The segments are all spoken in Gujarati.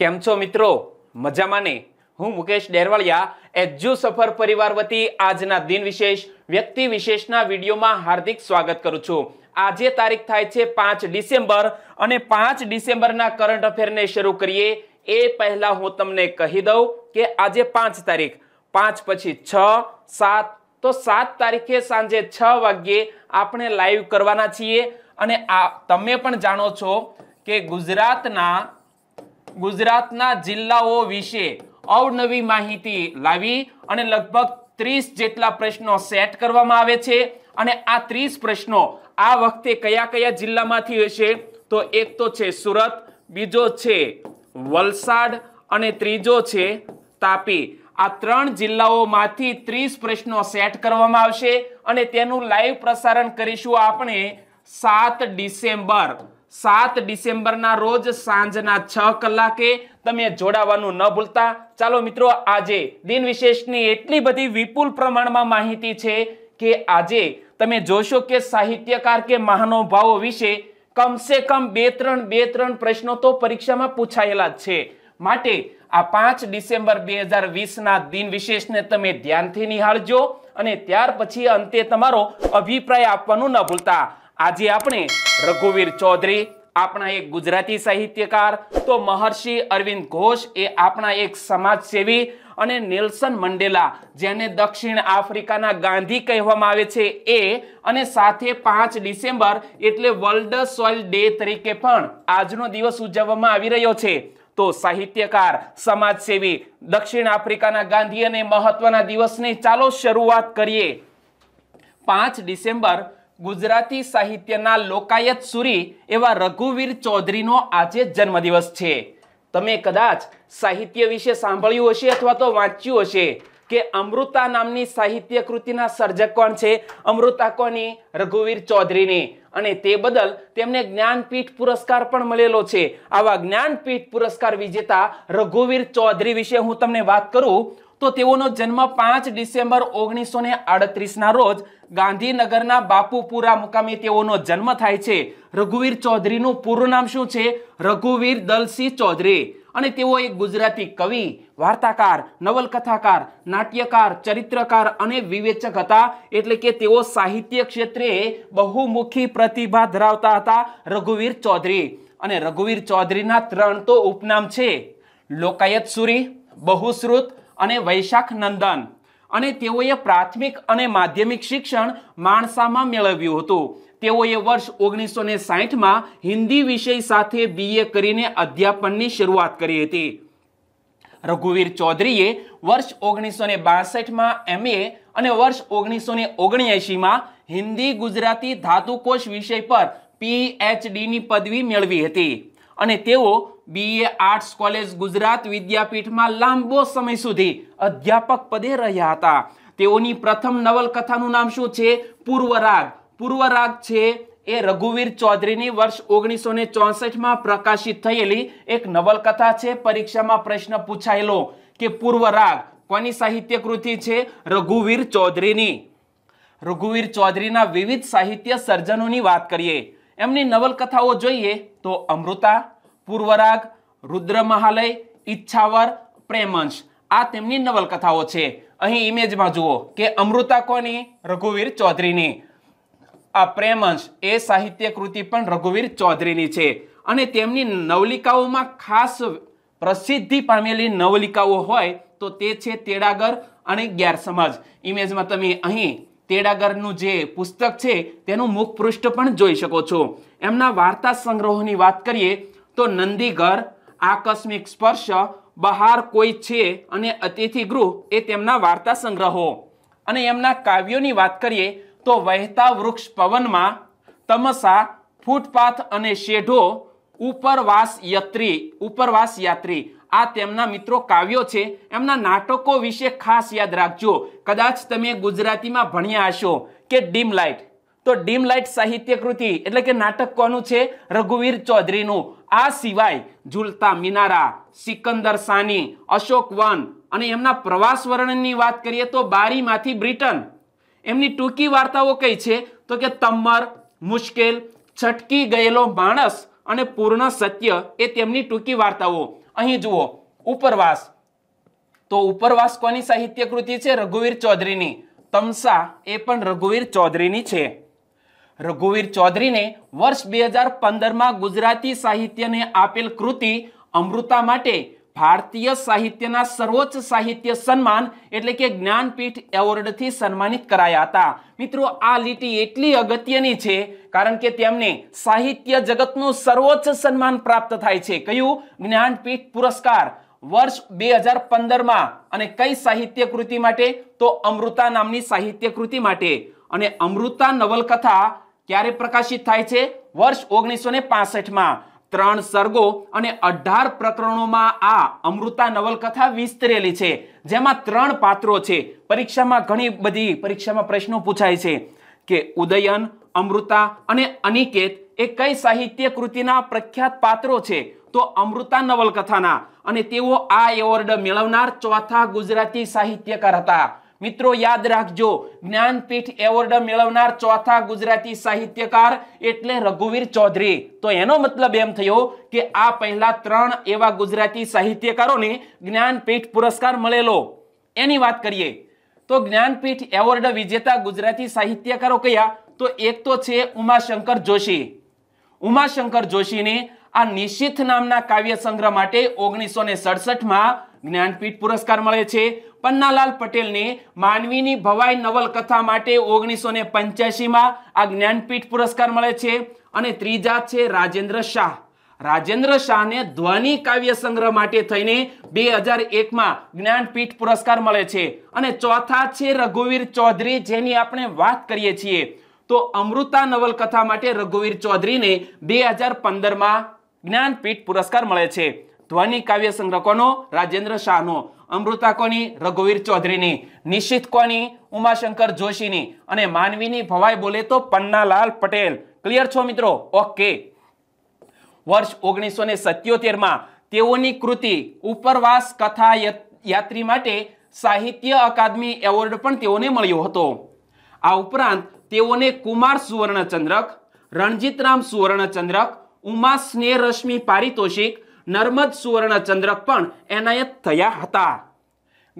કેમ છો મિત્રો મજામાં ને હું મુકેશ ડેરવાળિયા એજ્યુ સફર પરિવાર વતી આજના દિન વિશેષ વ્યક્તિ વિશેષના વિડીયોમાં હાર્દિક સ્વાગત કરું છું આજે તારીખ થાય છે પાંચ ડિસેમ્બર અને પાંચ ડિસેમ્બરના કરંટ અફેરને શરૂ કરીએ એ પહેલા હું તમને કહી દઉં કે આજે પાંચ તારીખ પાંચ પછી છ સાત તો સાત તારીખે સાંજે છ વાગ્યે આપણે લાઈવ કરવાના છીએ અને આ તમે પણ જાણો છો કે ગુજરાતના ગુજરાતના જિલ્લાઓ વિશે અવનવી માહિતી લાવી અને લગભગ ત્રીસ જેટલા પ્રશ્નો સેટ કરવામાં આવે છે અને આ ત્રીસ પ્રશ્નો આ વખતે કયા કયા જિલ્લામાંથી હશે તો એક તો છે સુરત બીજો છે વલસાડ અને ત્રીજો છે તાપી આ ત્રણ જિલ્લાઓમાંથી ત્રીસ પ્રશ્નો સેટ કરવામાં આવશે અને તેનું લાઈવ પ્રસારણ કરીશું આપણે સાત ડિસેમ્બર સાત ડિસેમ્બરના રોજ સાંજના છ કલાકે તમે જોડાવાનું ન ભૂલતા ચાલો મિત્રો આજે દિન વિશેષની એટલી બધી વિપુલ પ્રમાણમાં માહિતી છે કે આજે તમે જોશો કે સાહિત્યકાર કે મહાનુભાવો વિશે કમસે કમ બે ત્રણ બે ત્રણ પ્રશ્નો તો પરીક્ષામાં પૂછાયેલા જ છે માટે આ પાંચ ડિસેમ્બર બે હજાર વીસના દિન વિશેષને તમે ધ્યાનથી નિહાળજો અને ત્યાર પછી અંતે તમારો અભિપ્રાય આપવાનું ન ભૂલતા આજે આપણે રઘુવીર ચૌધરી આપણા એક ગુજરાતી સાહિત્યકાર તો મહર્ષિ અરવિંદ ઘોષ એ આપણા એક સમાજસેવી અને નેલ્સન મંડેલા જેને દક્ષિણ આફ્રિકાના ગાંધી કહેવામાં આવે છે એ અને સાથે પાંચ ડિસેમ્બર એટલે વર્લ્ડ સોઇલ ડે તરીકે પણ આજનો દિવસ ઉજવવામાં આવી રહ્યો છે તો સાહિત્યકાર સમાજસેવી દક્ષિણ આફ્રિકાના ગાંધી અને મહત્વના દિવસની ચાલો શરૂઆત કરીએ પાંચ ડિસેમ્બર ગુજરાતી સાહિત્યના લોકાયત સુરી એવા રઘુવીર ચૌધરીનો આજે જન્મદિવસ છે તમે કદાચ સાહિત્ય વિશે સાંભળ્યું હશે અથવા તો વાંચ્યું હશે કે અમૃતા નામની સાહિત્ય કૃતિના સર્જક કોણ છે અમૃતા કોની રઘુવીર ચૌધરીની અને તે બદલ તેમને જ્ઞાનપીઠ પુરસ્કાર પણ મળેલો છે આવા જ્ઞાનપીઠ પુરસ્કાર વિજેતા રઘુવીર ચૌધરી વિશે હું તમને વાત કરું તો તેઓનો જન્મ પાંચ ડિસેમ્બર ઓગણીસો ને આડત્રીસના રોજ ગાંધીનગરના બાપુપુરા મુકામે તેઓનો જન્મ થાય છે રઘુવીર ચૌધરીનું પૂરું નામ શું છે રઘુવીર દલસિંહ ચૌધરી અને તેઓ એક ગુજરાતી કવિ વાર્તાકાર નવલકથાકાર નાટ્યકાર ચરિત્રકાર અને વિવેચક હતા એટલે કે તેઓ સાહિત્ય ક્ષેત્રે બહુમુખી પ્રતિભા ધરાવતા હતા રઘુવીર ચૌધરી અને રઘુવીર ચૌધરીના ત્રણ તો ઉપનામ છે લોકાયત સુરી બહુશ્રુત અને વૈશાખ નંદન અને તેઓએ પ્રાથમિક અને માધ્યમિક શિક્ષણ માણસામાં મેળવ્યું હતું તેઓએ વર્ષ ઓગણીસો ને સાહીઠમાં હિન્દી વિષય સાથે બીએ કરીને અધ્યાપનની શરૂઆત કરી હતી રઘુવીર ચૌધરીએ વર્ષ ઓગણીસો ને બાસઠમાં એમએ અને વર્ષ ઓગણીસો ને ઓગણએંશીમાં હિન્દી ગુજરાતી ધાતુકોષ વિષય પર પીએચડીની પદવી મેળવી હતી અને તેઓ બીએ આર્ટ્સ કોલેજ ગુજરાત વિદ્યાપીઠમાં લાંબો સમય સુધી અધ્યાપક પદે રહ્યા હતા તેઓની પ્રથમ નવલકથાનું નામ શું છે પૂર્વરાગ પૂર્વરાગ છે એ રઘુવીર ચૌધરીની વર્ષ ઓગણીસો ને ચોસઠમાં પ્રકાશિત થયેલી એક નવલકથા છે પરીક્ષામાં પ્રશ્ન પૂછાયેલો કે પૂર્વરાગ કોની સાહિત્ય કૃતિ છે રઘુવીર ચૌધરીની રઘુવીર ચૌધરીના વિવિધ સાહિત્ય સર્જનોની વાત કરીએ એમની નવલકથાઓ જોઈએ તો અમૃતા પૂર્વરાગ રુદ્ર મહાલય ઈચ્છાવર પ્રેમંશ આ તેમની નવલકથાઓ છે અહીં ઇમેજમાં જુઓ કે અમૃતા કોની રઘુવીર ચૌધરીની આ પ્રેમંશ એ સાહિત્ય કૃતિ પણ રઘુવીર ચૌધરીની છે અને તેમની નવલિકાઓમાં ખાસ પ્રસિદ્ધિ પામેલી નવલિકાઓ હોય તો તે છે તેડાગર અને ગેરસમજ ઇમેજમાં તમે અહીં તેડાગરનું જે પુસ્તક છે તેનું મુખ પૃષ્ઠ પણ જોઈ શકો છો એમના વાર્તા સંગ્રહોની વાત કરીએ તો નંદીઘર આકસ્મિક સ્પર્શ બહાર કોઈ છે અને અતિથિ ગૃહ એ તેમના વાર્તા સંગ્રહો અને એમના કાવ્યોની વાત કરીએ તો વહેતા વૃક્ષ પવનમાં તમસા ફૂટપાથ અને શેઢો ઉપરવાસ યાત્રી ઉપરવાસ યાત્રી આ તેમના મિત્રો કાવ્યો છે એમના નાટકો વિશે ખાસ યાદ રાખજો કદાચ તમે ગુજરાતીમાં ભણ્યા હશો કે ડીમ લાઇટ તો ડીમ લાઇટ સાહિત્ય કૃતિ એટલે કે નાટક કોનું છે રઘુવીર ચૌધરીનું આ સિવાય ઝૂલતા મિનારા સિકંદર સાની અશોક વન અને એમના પ્રવાસ વર્ણનની વાત કરીએ તો બારીમાંથી બ્રિટન એમની ટૂંકી વાર્તાઓ કઈ છે તો કે તમ્મર મુશ્કેલ છટકી ગયેલો માણસ અને પૂર્ણ સત્ય એ તેમની ટૂંકી વાર્તાઓ અહીં જુઓ ઉપરવાસ તો ઉપરવાસ કોની સાહિત્ય કૃતિ છે રઘુવીર ચૌધરીની તમસા એ પણ રઘુવીર ચૌધરીની છે રઘુવીર ચૌધરીને વર્ષ બે હજાર પંદરમાં ગુજરાતી સાહિત્યને આપેલ કૃતિ અમૃતા માટે ભારતીય સાહિત્યના સર્વોચ્ચ સાહિત્ય સન્માન એટલે કે જ્ઞાનપીઠ એવોર્ડથી સન્માનિત કરાયા હતા મિત્રો આ લીટી એટલી અગત્યની છે કારણ કે તેમને સાહિત્ય જગતનું સર્વોચ્ચ સન્માન પ્રાપ્ત થાય છે કયું જ્ઞાનપીઠ પુરસ્કાર વર્ષ બે હજાર પંદરમાં અને કઈ સાહિત્ય કૃતિ માટે તો અમૃતા નામની સાહિત્ય કૃતિ માટે અને અમૃતા નવલકથા ક્યારે પ્રકાશિત થાય છે વર્ષ ઓગણીસો ને ત્રણ સર્ગો અને અઢાર પ્રકરણોમાં આ અમૃતા નવલકથા વિસ્તરેલી છે જેમાં ત્રણ પાત્રો છે પરીક્ષામાં ઘણી બધી પરીક્ષામાં પ્રશ્નો પૂછાય છે કે ઉદયન અમૃતા અને અનિકેત એ કઈ સાહિત્ય કૃતિના પ્રખ્યાત પાત્રો છે તો અમૃતા નવલકથાના અને તેઓ આ એવોર્ડ મેળવનાર ચોથા ગુજરાતી સાહિત્યકાર હતા મિત્રો યાદ રાખજો જ્ઞાનપીઠ એવોર્ડ મેળવનાર ચોથા ગુજરાતી સાહિત્યકાર એટલે રઘુવીર ચૌધરી તો એનો મતલબ એમ થયો કે આ પહેલા ત્રણ એવા ગુજરાતી સાહિત્યકારોને જ્ઞાનપીઠ પુરસ્કાર મળેલો એની વાત કરીએ તો જ્ઞાનપીઠ એવોર્ડ વિજેતા ગુજરાતી સાહિત્યકારો કયા તો એક તો છે ઉમાશંકર જોશી ઉમાશંકર જોશીને આ નિશ્ચિત નામના કાવ્ય સંગ્રહ માટે ઓગણીસો ને સડસઠમાં જ્ઞાનપીઠ પુરસ્કાર મળે છે પન્નાલાલ પટેલને માનવીની ભવાઈ નવલકથા માટે ઓગણીસો ને પંચ્યાસીમાં આ જ્ઞાનપીઠ પુરસ્કાર મળે છે અને ત્રીજા છે રાજેન્દ્ર શાહ રાજેન્દ્ર શાહને ધ્વનિ કાવ્ય સંગ્રહ માટે થઈને બે હજાર એકમાં જ્ઞાનપીઠ પુરસ્કાર મળે છે અને ચોથા છે રઘુવીર ચૌધરી જેની આપણે વાત કરીએ છીએ તો અમૃતા નવલકથા માટે રઘુવીર ચૌધરીને બે હજાર પંદરમાં જ્ઞાનપીઠ પુરસ્કાર મળે છે ધ્વનિ કાવ્ય સંગ્રહ કોનો રાજેન્દ્ર શાહનો અમૃતા કોની રઘુવીર ચૌધરીની નિશિત કોની ઉમાશંકર જોશીની અને માનવીની ભવાઈ બોલે તો પન્નાલાલ પટેલ ક્લિયર છો મિત્રો ઓકે વર્ષ ઓગણીસો ને સત્યોતેરમાં તેઓની કૃતિ ઉપરવાસ કથા યાત્રી માટે સાહિત્ય અકાદમી એવોર્ડ પણ તેઓને મળ્યો હતો આ ઉપરાંત તેઓને કુમાર સુવર્ણચંદ્રક રણજીતરામ સુવર્ણચંદ્રક ઉમા સ્નેહ રશ્મિ પારિતોષિક નર્મદ સુવર્ણચંદ્રક પણ એનાયત થયા હતા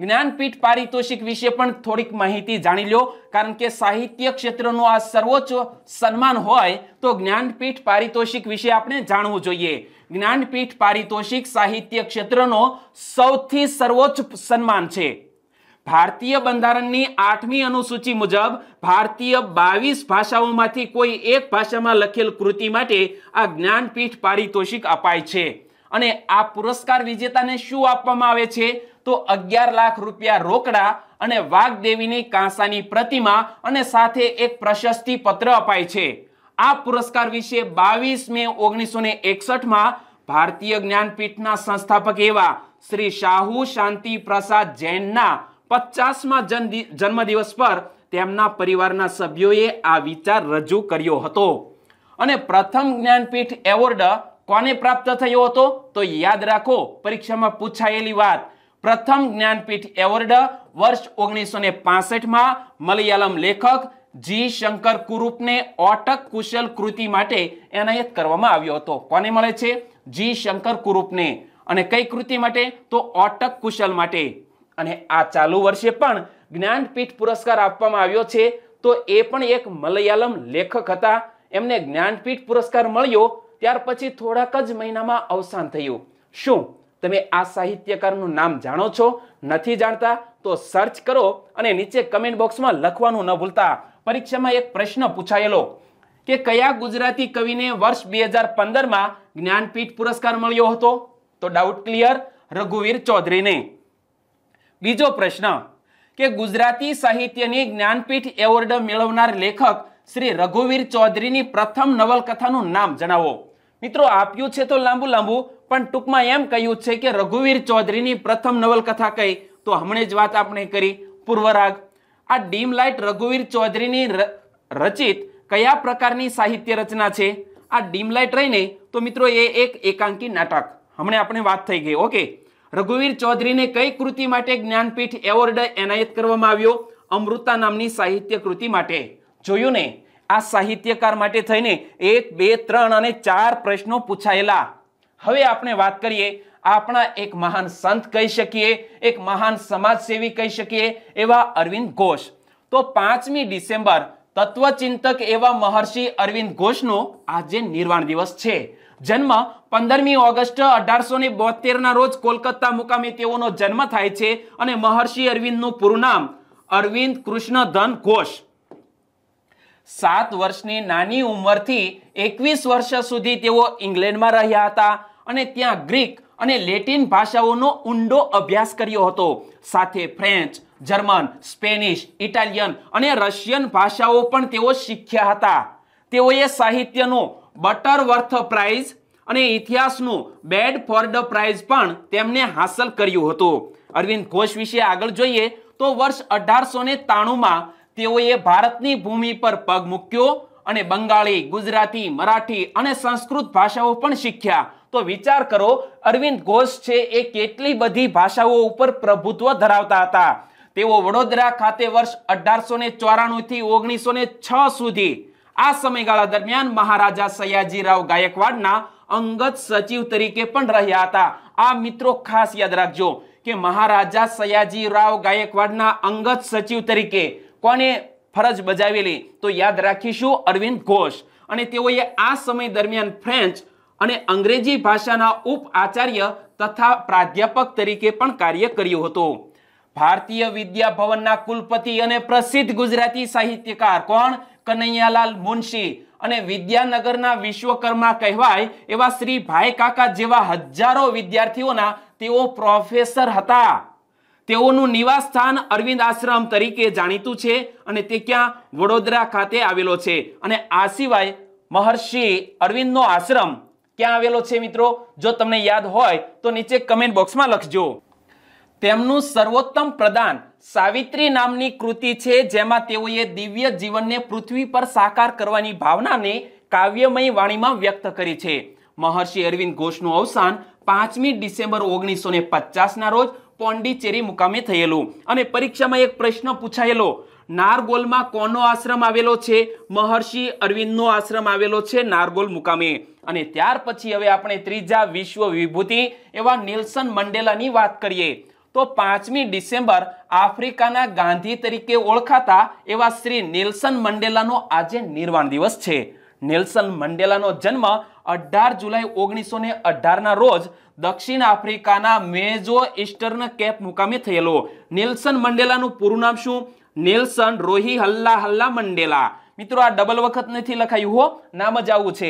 જ્ઞાનપીઠ પારિતોષિક વિશે પણ થોડીક માહિતી જાણી લો કારણ કે સાહિત્ય ક્ષેત્રનું આ સર્વોચ્ચ સન્માન હોય તો જ્ઞાનપીઠ પારિતોષિક વિશે આપણે જાણવું જોઈએ જ્ઞાનપીઠ પારિતોષિક સાહિત્ય ક્ષેત્રનો સૌથી સર્વોચ્ચ સન્માન છે ભારતીય બંધારણની આઠમી અનુસૂચિ મુજબ ભારતીય બાવીસ ભાષાઓમાંથી કોઈ એક ભાષામાં લખેલ કૃતિ માટે આ જ્ઞાનપીઠ પારિતોષિક અપાય છે અને આ પુરસ્કાર વિજેતાને શું આપવામાં આવે છે તો અગિયાર લાખ રૂપિયા રોકડા અને વાઘદેવીની કાંસાની પ્રતિમા અને સાથે એક પ્રશસ્તિ પત્ર અપાય છે આ પુરસ્કાર વિશે બાવીસ મે ઓગણીસો ને એકસઠમાં ભારતીય જ્ઞાનપીઠના સંસ્થાપક એવા શ્રી શાહુ શાંતિ પ્રસાદ જૈનના પચાસમાં જન્મદિવસ પર તેમના પરિવારના સભ્યોએ આ વિચાર રજૂ કર્યો હતો અને પ્રથમ જ્ઞાનપીઠ એવોર્ડ કોને પ્રાપ્ત થયો હતો તો યાદ રાખો પરીક્ષામાં પૂછાયેલી વાત પ્રથમ જ્ઞાનપીઠ એવોર્ડ વર્ષ ઓગણીસો ને પાસઠમાં મલયાલમ લેખક જી શંકર કુરૂપને ઓટક કુશલ કૃતિ માટે એનાયત કરવામાં આવ્યો હતો કોને મળે છે જી શંકર કુરૂપને અને કઈ કૃતિ માટે તો ઓટક કુશલ માટે અને આ ચાલુ વર્ષે પણ જ્ઞાનપીઠ પુરસ્કાર આપવામાં આવ્યો છે તો એ પણ એક મલયાલમ લેખક હતા એમને જ્ઞાનપીઠ પુરસ્કાર મળ્યો ત્યાર પછી થોડાક જ મહિનામાં અવસાન થયું શું તમે આ સાહિત્યકારનું નામ જાણો છો નથી જાણતા તો સર્ચ કરો અને નીચે કમેન્ટ બોક્સમાં લખવાનું ન ભૂલતા પરીક્ષામાં એક પ્રશ્ન પૂછાયેલો કે કયા ગુજરાતી કવિને વર્ષ બે હજાર પંદરમાં જ્ઞાનપીઠ પુરસ્કાર મળ્યો હતો તો ડાઉટ ક્લિયર રઘુવીર ચૌધરીને બીજો પ્રશ્ન કે ગુજરાતી સાહિત્યની જ્ઞાનપીઠ એવોર્ડ મેળવનાર લેખક શ્રી રઘુવીર ચૌધરીની પ્રથમ નવલકથાનું નામ જણાવો મિત્રો આપ્યું છે તો લાંબુ લાંબુ પણ ટૂંકમાં એમ કહ્યું છે કે રઘુવીર ચૌધરીની પ્રથમ નવલકથા કહી તો હમણે જ વાત આપણે કરી પૂર્વરાગ આ ડીમ લાઇટ રઘુવીર ચૌધરીની રચિત કયા પ્રકારની સાહિત્ય રચના છે આ ડીમ લાઇટ રહીને તો મિત્રો એ એક એકાંકી નાટક હમણે આપણે વાત થઈ ગઈ ઓકે રઘુવીર ચૌધરીને કઈ કૃતિ માટે જ્ઞાનપીઠ એવોર્ડ એનાયત કરવામાં આવ્યો અમૃતા નામની સાહિત્ય કૃતિ માટે જોયું ને આ સાહિત્યકાર માટે થઈને એક બે ત્રણ અને ચાર પ્રશ્નો પૂછાયેલા હવે આપણે વાત કરીએ આપણા એક મહાન સંત કહી શકીએ એક મહાન સમાજસેવી કહી શકીએ એવા અરવિંદ ઘોષ તો પાંચમી ડિસેમ્બર તત્વચિંતક એવા મહર્ષિ અરવિંદ ઘોષનો આજે નિર્વાણ દિવસ છે જન્મ પંદરમી ઓગસ્ટ અઢારસો ને બોતેરના રોજ કોલકાતા મુકામે તેઓનો જન્મ થાય છે અને મહર્ષિ અરવિંદનું પૂરું નામ અરવિંદ કૃષ્ણ ધન ઘોષ સાત વર્ષની નાની ઉંમરથી એકવીસ વર્ષ સુધી તેઓ ઇંગ્લેન્ડમાં રહ્યા હતા અને ત્યાં ગ્રીક અને લેટિન ભાષાઓનો ઊંડો અભ્યાસ કર્યો હતો સાથે ફ્રેન્ચ જર્મન સ્પેનિશ ઇટાલિયન અને રશિયન ભાષાઓ પણ તેઓ શીખ્યા હતા તેઓએ સાહિત્યનો બટરવર્થ પ્રાઇઝ અને ઇતિહાસનું બેડ ફોર્ડ પ્રાઇઝ પણ તેમને હાંસલ કર્યું હતું અરવિંદ ઘોષ વિશે આગળ જોઈએ તો વર્ષ અઢારસો ને તાણુંમાં તેઓએ ભારતની ભૂમિ પર પગ મૂક્યો અને બંગાળી ગુજરાતી મરાઠી અને સંસ્કૃત ભાષાઓ પણ શીખ્યા તો વિચાર કરો અરવિંદ ઘોષ છે એ કેટલી બધી ભાષાઓ ઉપર પ્રભુત્વ ધરાવતા હતા તેઓ વડોદરા ખાતે વર્ષ અઢારસો ને ચોરાણું થી ઓગણીસો ને છ સુધી આ સમયગાળા દરમિયાન મહારાજા સયાજીરાવ ગાયકવાડના અંગત સચિવ તરીકે પણ રહ્યા હતા આ મિત્રો ખાસ યાદ રાખજો કે મહારાજા સયાજીરાવ ગાયકવાડના અંગત સચિવ તરીકે કોને ફરજ બજાવેલી તો યાદ રાખીશું અરવિંદ ઘોષ અને તેઓએ આ સમય દરમિયાન ફ્રેન્ચ અને અંગ્રેજી ભાષાના ઉપ આચાર્ય તથા પ્રાધ્યાપક તરીકે પણ કાર્ય કર્યું હતું ભારતીય વિદ્યા ભવનના કુલપતિ અને પ્રસિદ્ધ ગુજરાતી સાહિત્યકાર કોણ કનૈયાલાલ મુનશી અને વિદ્યાનગરના વિશ્વકર્મા કહેવાય એવા શ્રી ભાઈ કાકા જેવા હજારો વિદ્યાર્થીઓના તેઓ પ્રોફેસર હતા તેઓનું નિવાસ સ્થાન અરવિંદ આશ્રમ તરીકે જાણીતું છે અને તે ક્યાં વડોદરા ખાતે આવેલો છે અને આ સિવાય મહર્ષિ અરવિંદનો આશ્રમ ક્યાં આવેલો છે મિત્રો જો તમને યાદ હોય તો નીચે કમેન્ટ બોક્સમાં લખજો તેમનું સર્વોત્તમ પ્રદાન સાવિત્રી નામની કૃતિ છે જેમાં તેઓએ દિવ્ય જીવનને પૃથ્વી પર સાકાર કરવાની ભાવનાને કાવ્યમય વાણીમાં વ્યક્ત કરી છે મહર્ષિ અરવિંદ ઘોષનું અવસાન પાંચમી ડિસેમ્બર ઓગણીસો ને પચાસના રોજ પોંડિચેરી મુકામે થયેલું અને પરીક્ષામાં એક પ્રશ્ન પૂછાયેલો નારગોલમાં કોનો આશ્રમ આવેલો છે મહર્ષિ અરવિંદનો આશ્રમ આવેલો છે નારગોલ મુકામે અને ત્યાર પછી હવે આપણે ત્રીજા વિશ્વ વિભૂતિ એવા નિલ્સન મંડેલાની વાત કરીએ તો પાંચમી ડિસેમ્બર આફ્રિકાના ગાંધી તરીકે ઓળખાતા એવા શ્રી નિલ્સન મંડેલાનો આજે નિર્વાણ દિવસ છે નેલ્સન મંડેલાનો જન્મ અઢાર જુલાઈ ઓગણીસો ને અઢારના રોજ દક્ષિણ આફ્રિકાના મેજો ઇસ્ટર્ન કેપ મુકામે થયેલો નિલ્સન મંડેલાનું પૂરું નામ શું નિલ્સન રોહી હલ્લા હલ્લા મંડેલા મિત્રો આ ડબલ વખત નથી લખાયું હો નામ જ આવું છે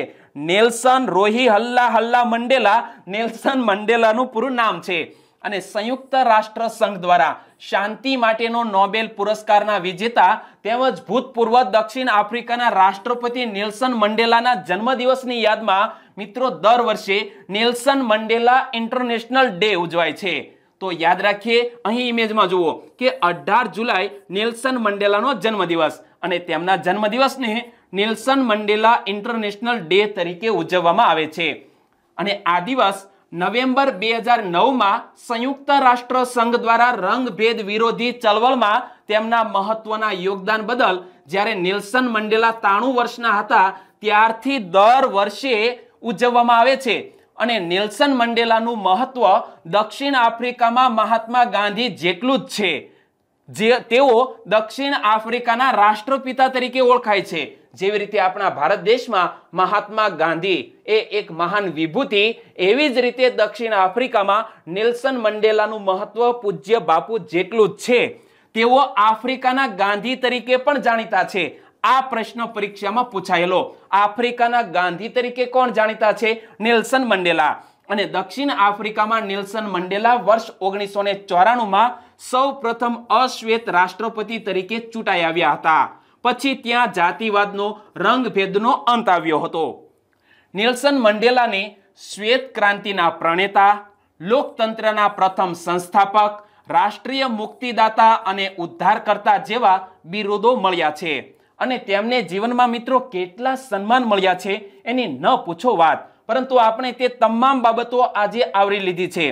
નેલ્સન રોહી હલ્લા હલ્લા મંડેલા નેલ્સન મંડેલાનું પૂરું નામ છે અને સંયુક્ત રાષ્ટ્ર સંઘ દ્વારા શાંતિ માટેનો નોબેલ પુરસ્કારના વિજેતા તેમજ ભૂતપૂર્વ દક્ષિણ આફ્રિકાના રાષ્ટ્રપતિ નેલ્સન મંડેલાના જન્મદિવસની યાદમાં મિત્રો દર વર્ષે નેલ્સન મંડેલા ઇન્ટરનેશનલ ડે ઉજવાય છે તો યાદ રાખીએ અહીં ઇમેજમાં જુઓ કે અઢાર જુલાઈ નેલ્સન મંડેલાનો જન્મદિવસ અને તેમના જન્મદિવસને નેલ્સન મંડેલા ઇન્ટરનેશનલ ડે તરીકે ઉજવવામાં આવે છે અને આ દિવસ નવેમ્બર બે હજાર નવમાં સંયુક્ત રાષ્ટ્ર સંઘ દ્વારા રંગભેદ વિરોધી ચળવળમાં તેમના મહત્વના યોગદાન બદલ જ્યારે નેલ્સન મંડેલા ત્રાણું વર્ષના હતા ત્યારથી દર વર્ષે ઉજવવામાં આવે છે અને નેલ્સન મંડેલાનું મહત્વ દક્ષિણ આફ્રિકામાં મહાત્મા ગાંધી જેટલું જ છે જે તેઓ દક્ષિણ આફ્રિકાના રાષ્ટ્રપિતા તરીકે ઓળખાય છે જેવી રીતે આપણા ભારત દેશમાં મહાત્મા ગાંધી એ એક મહાન વિભૂતિ એવી જ રીતે દક્ષિણ આફ્રિકામાં નેલ્સન મંડેલાનું મહત્વ પૂજ્ય બાપુ જેટલું જ છે તેઓ આફ્રિકાના ગાંધી તરીકે પણ જાણીતા છે આ પ્રશ્ન પરીક્ષામાં પૂછાયેલો આફ્રિકાના ગાંધી તરીકે કોણ જાણીતા છે નેલ્સન મંડેલા અને દક્ષિણ આફ્રિકામાં નેલ્સન મંડેલા વર્ષ ઓગણીસો ને ચોરાણુંમાં સૌ પ્રથમ અશ્વેત રાષ્ટ્રપતિ તરીકે ચૂંટાઈ આવ્યા હતા પછી ત્યાં જાતિવાદનો રંગભેદનો અંત આવ્યો હતો નેલ્સન મંડેલાને શ્વેત ક્રાંતિના પ્રણેતા લોકતંત્રના પ્રથમ સંસ્થાપક રાષ્ટ્રીય મુક્તિદાતા અને ઉદ્ધારકર્તા જેવા બિરુદો મળ્યા છે અને તેમને જીવનમાં મિત્રો કેટલા સન્માન મળ્યા છે એની ન પૂછો વાત પરંતુ આપણે તે તમામ બાબતો આજે આવરી લીધી છે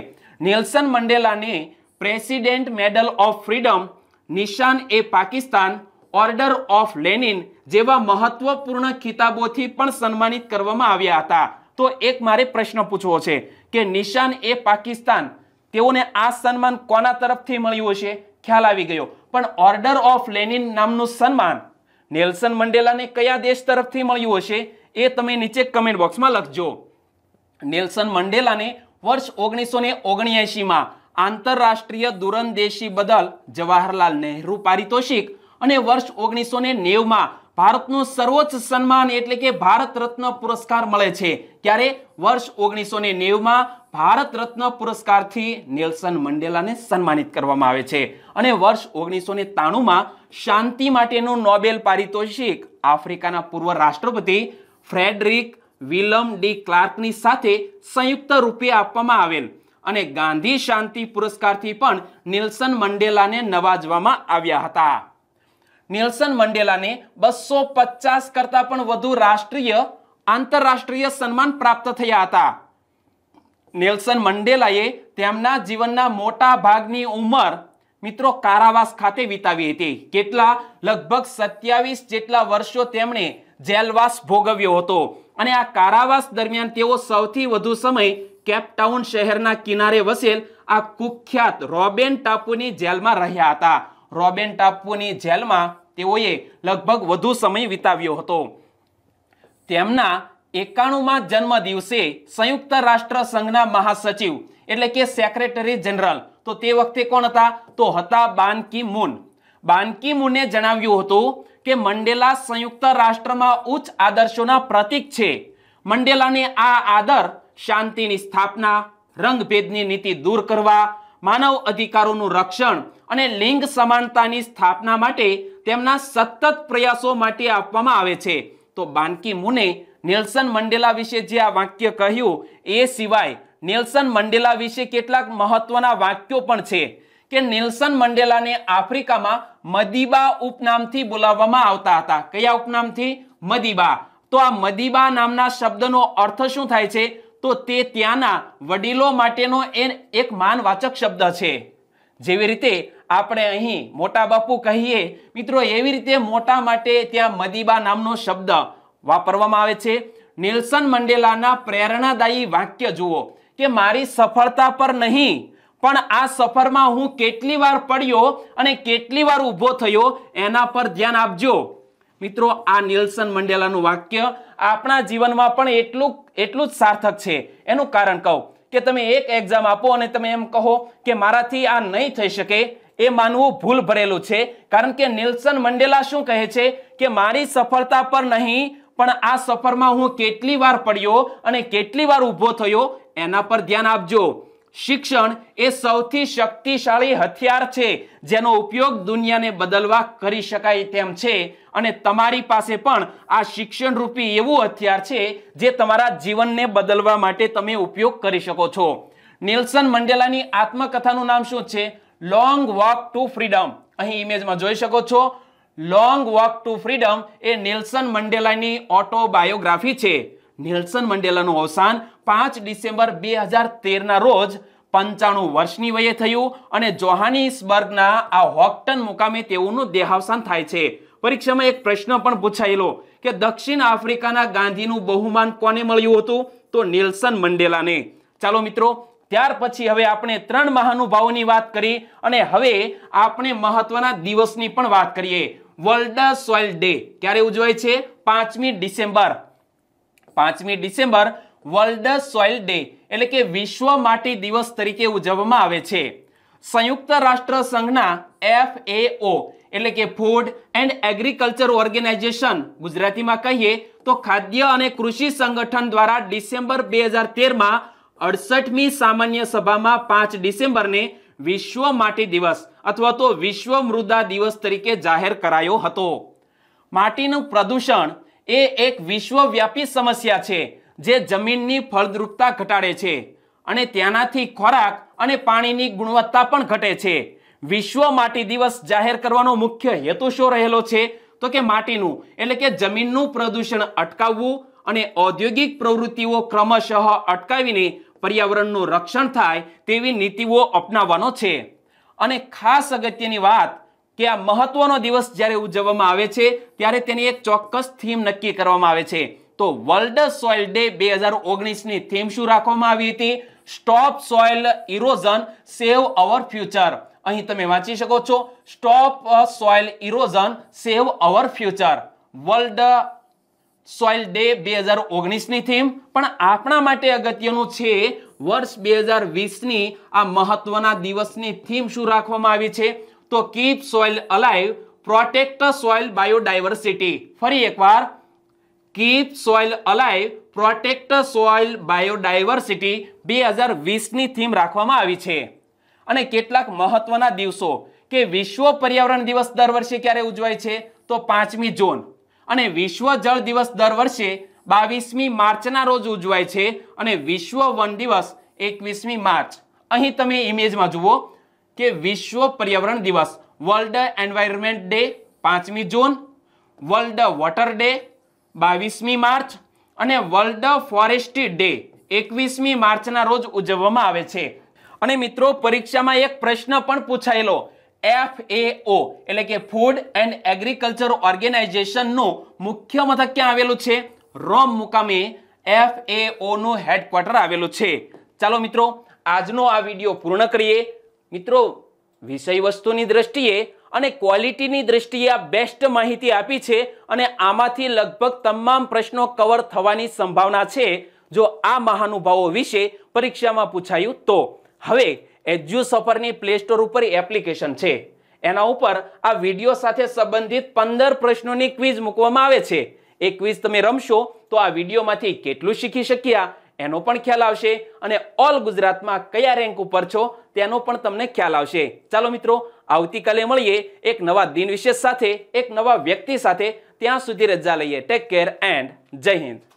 નેલ્સન મંડેલાને President Medal of Freedom Nishan e Pakistan order of Lenin જેવા મહત્વપૂર્ણ ખિતાબોથી પણ સન્માનિત કરવામાં આવ્યા હતા તો એક મારે પ્રશ્ન પૂછવો છે કે નિશાન એ પાકિસ્તાન તેઓને આ સન્માન કોના તરફથી મળ્યું હશે ખ્યાલ આવી ગયો પણ ઓર્ડર ઓફ લેનિન નામનું સન્માન નેલ્સન મંડેલાને કયા દેશ તરફથી મળ્યું હશે એ તમે નીચે કમેન્ટ બોક્સમાં લખજો નેલ્સન મંડેલાને વર્ષ ઓગણીસો ને ઓગણ્યાસીમાં આંતરરાષ્ટ્રીય દૂરંદેશી બદલ જવાહરલાલ નેહરુ પારિતોષિક અને વર્ષ ઓગણીસો ને નેવમાં ભારતનું સર્વોચ્ચ સન્માન એટલે કે ભારત રત્ન પુરસ્કાર મળે છે ત્યારે વર્ષ ઓગણીસો ને નેવમાં ભારત રત્ન પુરસ્કારથી નેલ્સન મંડેલાને સન્માનિત કરવામાં આવે છે અને વર્ષ ઓગણીસો ને તાણુંમાં શાંતિ માટેનું નોબેલ પારિતોષિક આફ્રિકાના પૂર્વ રાષ્ટ્રપતિ ફ્રેડરિક વિલમ ડી ક્લાર્કની સાથે સંયુક્ત રૂપે આપવામાં આવેલ અને ગાંધી શાંતિ પુરસ્કારથી પણ નેલ્સન મંડેલાને નવાજવામાં આવ્યા હતા નેલ્સન મંડેલાને બસો પચાસ કરતાં પણ વધુ રાષ્ટ્રીય આંતરરાષ્ટ્રીય સન્માન પ્રાપ્ત થયા હતા નેલ્સન મંડેલાએ તેમના જીવનના મોટા ભાગની ઉંમર મિત્રો કારાવાસ ખાતે વિતાવી હતી કેટલા લગભગ સત્યાવીસ જેટલા વર્ષો તેમણે જેલવાસ ભોગવ્યો હતો અને આ કારાવાસ દરમિયાન તેઓ સૌથી વધુ સમય કેપટાઉન શહેરના કિનારે વસેલ આ કુખ્યાત રોબેન ટાપુની જેલમાં રહ્યા હતા રોબેન ટાપુની જેલમાં તેઓએ લગભગ વધુ સમય વિતાવ્યો હતો તેમના એકાણુંમાં જન્મ દિવસે સંયુક્ત રાષ્ટ્ર સંઘના મહાસચિવ એટલે કે સેક્રેટરી જનરલ તો તે વખતે કોણ હતા તો હતા બાન કી મૂન બાન કી જણાવ્યું હતું કે મંડેલા સંયુક્ત રાષ્ટ્રમાં ઉચ્ચ આદર્શોના પ્રતીક છે મંડેલાને આ આદર શાંતિની સ્થાપના રંગભેદની નીતિ દૂર કરવા માનવ અધિકારોનું રક્ષણ અને લિંગ સમાનતાની સ્થાપના માટે તેમના સતત પ્રયાસો માટે આપવામાં આવે છે તો બાનકી મુને નેલ્સન મંડેલા વિશે જે આ વાક્ય કહ્યું એ સિવાય નેલ્સન મંડેલા વિશે કેટલાક મહત્વના વાક્યો પણ છે કે નેલ્સન મંડેલાને આફ્રિકામાં મદીબા ઉપનામથી બોલાવવામાં આવતા હતા કયા ઉપનામથી મદીબા તો આ મદીબા નામના શબ્દનો અર્થ શું થાય છે તો તે ત્યાંના વડીલો માટેનો એ એક માનવાચક શબ્દ છે જેવી રીતે આપણે અહીં મોટા બાપુ કહીએ મિત્રો એવી રીતે મોટા માટે ત્યાં મદીબા નામનો શબ્દ વાપરવામાં આવે છે નિલ્સન મંડેલાના પ્રેરણાદાયી વાક્ય જુઓ કે મારી સફળતા પર નહીં પણ આ સફરમાં હું કેટલી વાર પડ્યો અને કેટલી વાર ઊભો થયો એના પર ધ્યાન આપજો મિત્રો આ નિલ્સન મંડેલાનું વાક્ય આપણા જીવનમાં પણ એટલું એટલું જ સાર્થક છે એનું કારણ કહું કે તમે એક એક્ઝામ આપો અને તમે એમ કહો કે મારાથી આ નહીં થઈ શકે એ માનવું ભૂલ ભરેલું છે કારણ કે નિલ્સન મંડેલા શું કહે છે કે મારી સફળતા પર નહીં પણ આ સફરમાં હું કેટલી વાર પડ્યો અને કેટલી વાર ઊભો થયો એના પર ધ્યાન આપજો શિક્ષણ એ સૌથી શક્તિશાળી હથિયાર છે જેનો ઉપયોગ દુનિયાને બદલવા કરી શકાય તેમ છે અને તમારી પાસે પણ આ શિક્ષણ રૂપી એવું હથિયાર છે જે તમારા જીવનને બદલવા માટે તમે ઉપયોગ કરી શકો છો નેલ્સન મંડેલાની આત્મકથાનું નામ શું છે લોંગ વોક ટુ ફ્રીડમ અહીં ઇમેજમાં જોઈ શકો છો લોંગ વોક ટુ ફ્રીડમ એ નેલ્સન મંડેલાની ઓટોબાયોગ્રાફી છે નેલ્સન મંડેલાનું અવસાન પાંચ ડિસેમ્બર બે હજાર તેરના રોજ પંચાણું વર્ષની વયે થયું અને જોહાનીસબર્ગના આ હોકટન મુકામે તેઓનું દેહાવસાન થાય છે પરીક્ષામાં એક પ્રશ્ન પણ પૂછાયેલો કે દક્ષિણ આફ્રિકાના ગાંધીનું બહુમાન કોને મળ્યું હતું તો નેલ્સન મંડેલાને ચાલો મિત્રો ત્યાર પછી હવે આપણે ત્રણ મહાનુભાવોની વાત કરી અને હવે આપણે મહત્વના દિવસની પણ વાત કરીએ વર્લ્ડ સોઇલ ડે ક્યારે ઉજવાય છે પાંચમી ડિસેમ્બર પાંચમી ડિસેમ્બર વર્લ્ડ સોઇલ ડે એટલે કે વિશ્વ માટી દિવસ તરીકે ઉજવવામાં આવે છે સંયુક્ત રાષ્ટ્ર સંઘના એફએઓ એટલે કે ફૂડ એન્ડ એગ્રીકલ્ચર ઓર્ગેનાઇઝેશન ગુજરાતીમાં કહીએ તો ખાદ્ય અને કૃષિ સંગઠન દ્વારા ડિસેમ્બર બે હજાર તેરમાં અડસઠમી સામાન્ય સભામાં પાંચ ડિસેમ્બરને વિશ્વ માટી દિવસ અથવા તો વિશ્વ મૃદા દિવસ તરીકે જાહેર કરાયો હતો માટીનું પ્રદૂષણ એ એક વિશ્વવ્યાપી સમસ્યા છે જે જમીનની ફળદ્રુપતા ઘટાડે છે અને ત્યાંનાથી ખોરાક અને પાણીની ગુણવત્તા પણ ઘટે છે વિશ્વ માટી દિવસ જાહેર કરવાનો મુખ્ય હેતુ શું રહેલો છે તો કે માટીનું એટલે કે જમીનનું પ્રદૂષણ અટકાવવું અને ઔદ્યોગિક પ્રવૃત્તિઓ ક્રમશઃ અટકાવીને પર્યાવરણનું રક્ષણ થાય તેવી નીતિઓ અપનાવવાનો છે અને ખાસ અગત્યની વાત કે આ મહત્વનો દિવસ જ્યારે ઉજવવામાં આવે છે ત્યારે તેની એક ચોક્કસ થીમ નક્કી કરવામાં આવે છે તો વર્લ્ડ સોઇલ ડે બે હજાર ઓગણીસની થીમ શું રાખવામાં આવી હતી stop soil erosion save our future અહીં તમે વાંચી શકો છો stop soil erosion save our future world soil day બે હજાર ઓગણીસની થીમ પણ આપણા માટે અગત્યનું છે વર્ષ બે હજાર વીસની આ મહત્વના દિવસની થીમ શું રાખવામાં આવી છે તો keep soil alive protect soil biodiversity ફરી એકવાર keep soil alive protect soil biodiversity બે હજાર વીસની થીમ રાખવામાં આવી છે અને કેટલાક મહત્વના દિવસો કે વિશ્વ પર્યાવરણ દિવસ દર વર્ષે ક્યારે ઉજવાય છે તો પાંચમી જૂન અને વિશ્વ જળ દિવસ દર વર્ષે બાવીસમી માર્ચના રોજ ઉજવાય છે અને વિશ્વ વન દિવસ એકવીસમી માર્ચ અહીં તમે ઇમેજમાં જુઓ કે વિશ્વ પર્યાવરણ દિવસ વર્લ્ડ એન્વાયરમેન્ટ ડે પાંચમી જૂન વર્લ્ડ વોટર ડે બાવીસમી માર્ચ અને વર્લ્ડ ફોરેસ્ટ ડે એકવીસમી માર્ચના રોજ ઉજવવામાં આવે છે અને મિત્રો પરીક્ષામાં એક પ્રશ્ન પણ પૂછાયેલો એફ એટલે કે ફૂડ એન્ડ એગ્રીકલ્ચર ઓર્ગેનાઇઝેશનનું મુખ્ય મથક ક્યાં આવેલું છે રોમ મુકામે એફ નું હેડક્વાર્ટર આવેલું છે ચાલો મિત્રો આજનો આ વિડીયો પૂર્ણ કરીએ મિત્રો વિષય વસ્તુની દ્રષ્ટિએ અને ક્વોલિટીની દ્રષ્ટિએ આ બેસ્ટ માહિતી આપી છે અને આમાંથી લગભગ તમામ પ્રશ્નો કવર થવાની સંભાવના છે જો આ મહાનુભાવો વિશે પરીક્ષામાં પૂછાયું તો હવે એજ્યુ સફરની પ્લે સ્ટોર ઉપર એપ્લિકેશન છે એના ઉપર આ વિડીયો સાથે સંબંધિત પંદર પ્રશ્નોની ક્વિઝ મૂકવામાં આવે છે એ ક્વિઝ તમે રમશો તો આ વિડીયોમાંથી કેટલું શીખી શક્યા એનો પણ ખ્યાલ આવશે અને ઓલ ગુજરાતમાં કયા રેન્ક ઉપર છો તેનો પણ તમને ખ્યાલ આવશે ચાલો મિત્રો આવતીકાલે મળીએ એક નવા દિન વિશેષ સાથે એક નવા વ્યક્તિ સાથે ત્યાં સુધી રજા લઈએ ટેક કેર એન્ડ જય હિન્દ